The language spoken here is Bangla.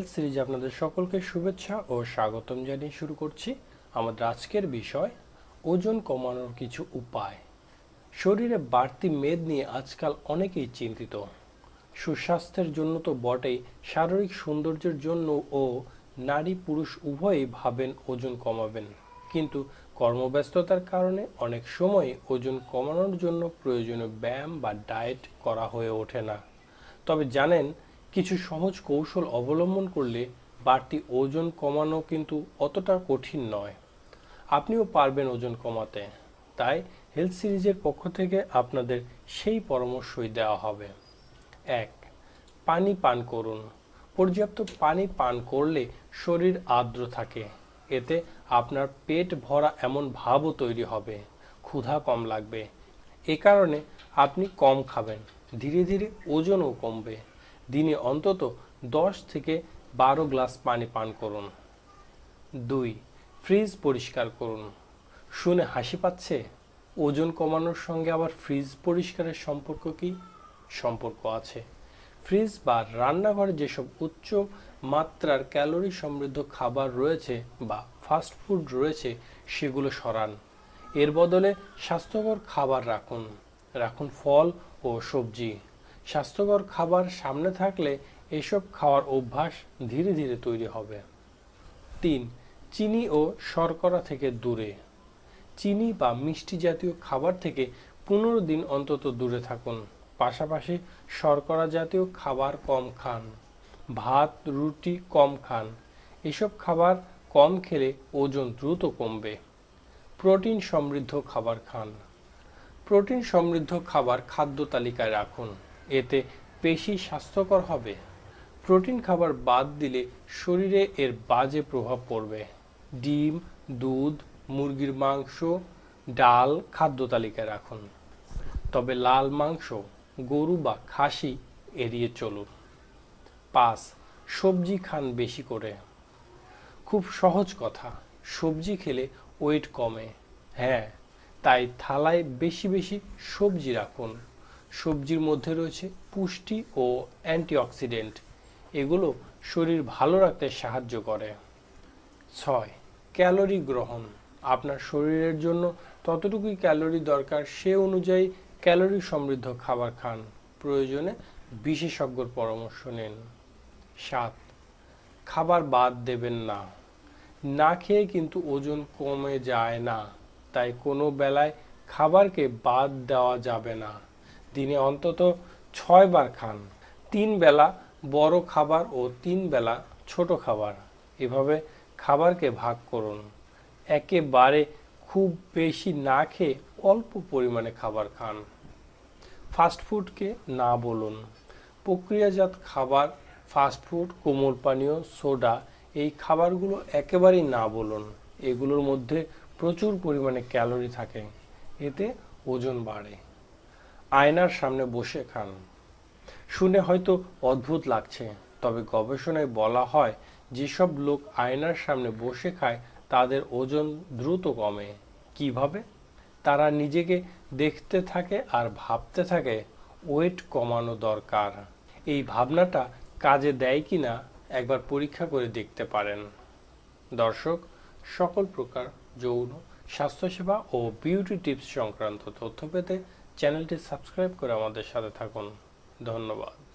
হেলথ সিরিজ আপনাদের সকলকে শুভেচ্ছা ও স্বাগতম জানিয়ে শুরু করছি আমাদের আজকের বিষয় ওজন কমানোর কিছু উপায় শরীরে বাড়তি মেদ নিয়ে আজকাল অনেকেই চিন্তিত সুস্বাস্থ্যের জন্য তো বটেই শারীরিক সৌন্দর্যের জন্য ও নারী পুরুষ উভয়ই ভাবেন ওজন কমাবেন কিন্তু কর্মব্যস্ততার কারণে অনেক সময় ওজন কমানোর জন্য প্রয়োজনীয় ব্যায়াম বা ডায়েট করা হয়ে ওঠে না তবে জানেন কিছু সহজ কৌশল অবলম্বন করলে বাড়তি ওজন কমানো কিন্তু অতটা কঠিন নয় আপনিও পারবেন ওজন কমাতে তাই হেলথ সিরিজের পক্ষ থেকে আপনাদের সেই পরামর্শই দেওয়া হবে এক পানি পান করুন পর্যাপ্ত পানি পান করলে শরীর আর্দ্র থাকে এতে আপনার পেট ভরা এমন ভাবও তৈরি হবে ক্ষুধা কম লাগবে এ কারণে আপনি কম খাবেন ধীরে ধীরে ওজনও কমবে দিনে অন্তত দশ থেকে বারো গ্লাস পানি পান করুন দুই ফ্রিজ পরিষ্কার করুন শুনে হাসি পাচ্ছে ওজন কমানোর সঙ্গে আবার ফ্রিজ পরিষ্কারের সম্পর্ক কি সম্পর্ক আছে ফ্রিজ বা রান্নাঘরে যেসব উচ্চ মাত্রার ক্যালোরি সমৃদ্ধ খাবার রয়েছে বা ফাস্ট ফুড রয়েছে সেগুলো সরান এর বদলে স্বাস্থ্যকর খাবার রাখুন রাখুন ফল ও সবজি স্বাস্থ্যকর খাবার সামনে থাকলে এসব খাওয়ার অভ্যাস ধীরে ধীরে তৈরি হবে তিন চিনি ও শর্করা থেকে দূরে চিনি বা মিষ্টি জাতীয় খাবার থেকে পনেরো দিন অন্তত দূরে থাকুন পাশাপাশি শর্করা জাতীয় খাবার কম খান ভাত রুটি কম খান এসব খাবার কম খেলে ওজন দ্রুত কমবে প্রোটিন সমৃদ্ধ খাবার খান প্রোটিন সমৃদ্ধ খাবার খাদ্য তালিকায় রাখুন এতে পেশি স্বাস্থ্যকর হবে প্রোটিন খাবার বাদ দিলে শরীরে এর বাজে প্রভাব পড়বে ডিম দুধ মুরগির মাংস ডাল খাদ্য তালিকায় রাখুন তবে লাল মাংস গরু বা খাসি এড়িয়ে চলুন পাঁচ সবজি খান বেশি করে খুব সহজ কথা সবজি খেলে ওয়েট কমে হ্যাঁ তাই থালায় বেশি বেশি সবজি রাখুন সবজির মধ্যে রয়েছে পুষ্টি ও অ্যান্টিঅক্সিডেন্ট এগুলো শরীর ভালো রাখতে সাহায্য করে ছয় ক্যালোরি গ্রহণ আপনার শরীরের জন্য ততটুকুই ক্যালোরি দরকার সে অনুযায়ী ক্যালোরি সমৃদ্ধ খাবার খান প্রয়োজনে বিশেষজ্ঞর পরামর্শ নিন সাত খাবার বাদ দেবেন না না খেয়ে কিন্তু ওজন কমে যায় না তাই কোনো বেলায় খাবারকে বাদ দেওয়া যাবে না দিনে অন্তত ছয়বার খান তিন বেলা বড় খাবার ও তিন বেলা ছোট খাবার এভাবে খাবারকে ভাগ করুন একেবারে খুব বেশি না খেয়ে অল্প পরিমাণে খাবার খান ফাস্টফুডকে না বলুন প্রক্রিয়াজাত খাবার ফাস্টফুড কোমল পানীয় সোডা এই খাবারগুলো একেবারেই না বলুন এগুলোর মধ্যে প্রচুর পরিমাণে ক্যালোরি থাকে এতে ওজন বাড়ে আয়নার সামনে বসে খান শুনে হয়তো অদ্ভুত লাগছে তবে গবেষণায় বলা হয় যেসব লোক আয়নার সামনে বসে খায় তাদের ওজন দ্রুত কমে কিভাবে তারা নিজেকে দেখতে থাকে আর ভাবতে থাকে ওয়েট কমানো দরকার এই ভাবনাটা কাজে দেয় কি না একবার পরীক্ষা করে দেখতে পারেন দর্শক সকল প্রকার যৌন স্বাস্থ্যসেবা ও বিউটি টিপস সংক্রান্ত তথ্য পেতে চ্যানেলটি সাবস্ক্রাইব করে আমাদের সাথে থাকুন ধন্যবাদ